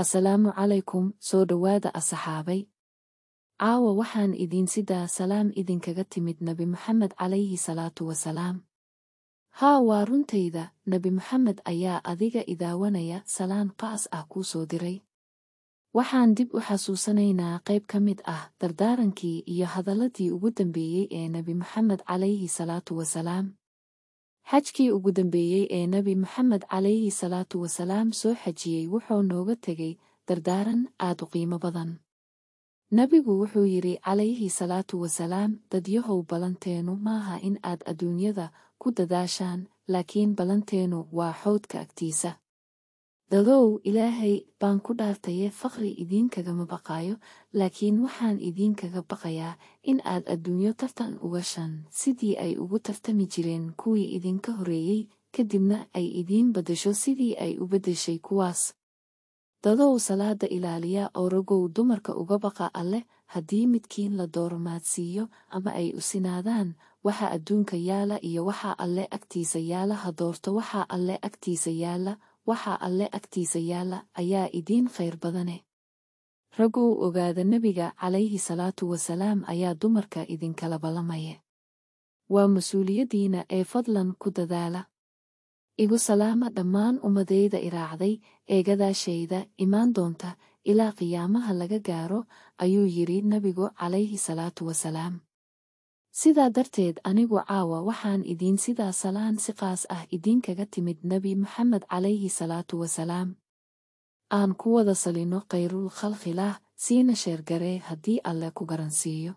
asalaamu calaykum soo dhowaada asaxaabay caawa waxaan idiin sidaa salaam idinkaga timid nebi moxamed calayhi salaatu wasalaam haa waa runtayda nebi moxamed ayaa adiga idaawanaya salaan qa'as ah kuu soo diray waxaan dib u xasuusanaynaa qayb ka mid ah dardaarankii iyo hadalladii ugu dambeeyey ee nebi moxamed calayhi salaatu wasalaam xajkii ugu dambeeyey ee nebi moxamed calayhi salaatu wasalaam soo xajiyey wuxuu nooga tegay dardaaran aad u qiimo badan nebigu wuxuu yidhi calayhi salaatu wasalaam dadyahow balanteennu maaha in aad adduunyada ku dadaashaan laakiin balanteennu waa xowdka agtiisa dadow ilaahay baan ku dhaartaye faqri idiinkagama baqaayo laakiin waxaan idiinkaga baqayaa in aad adduunyo tartan ugashan sidii ay ugu tartami jireen kuwii idinka horreeyey kadibna ay idiin baddasho sidii ay u beddeshay kuwaas dadow salaadda ilaaliya oo ragow dumarka uga baqa alleh haddii midkiin la doormaadsiiyo ama ay usinaadaan waxa adduunka yaala iyo waxa alleh agtiisa yaala ha doorto waxa alle agtiisa yaala waxaa alle agtiisa yaalla ayaa idiin khayr badane raguu ogaada nebiga calayhi salaatu wasalaam ayaa dumarka idinkala ballamaya waa mas uuliyaddiina ee fadlan ku dadaala igu salaama dhammaan ummadayda iraacday eegadaashayda imaan doonta ilaa qiyaamaha laga gaaro ayuu yidhi nebigu calayhi salaatu wasalaam sidaa darteed anigu caawa waxaan idiin sidaa salaan siqaas ah idinkaga timid nebi maxamed calayhi salaatu wasalaam aan ku wada salino khayrul khalqilaah siina sheergaree haddii alle ku garansiiyo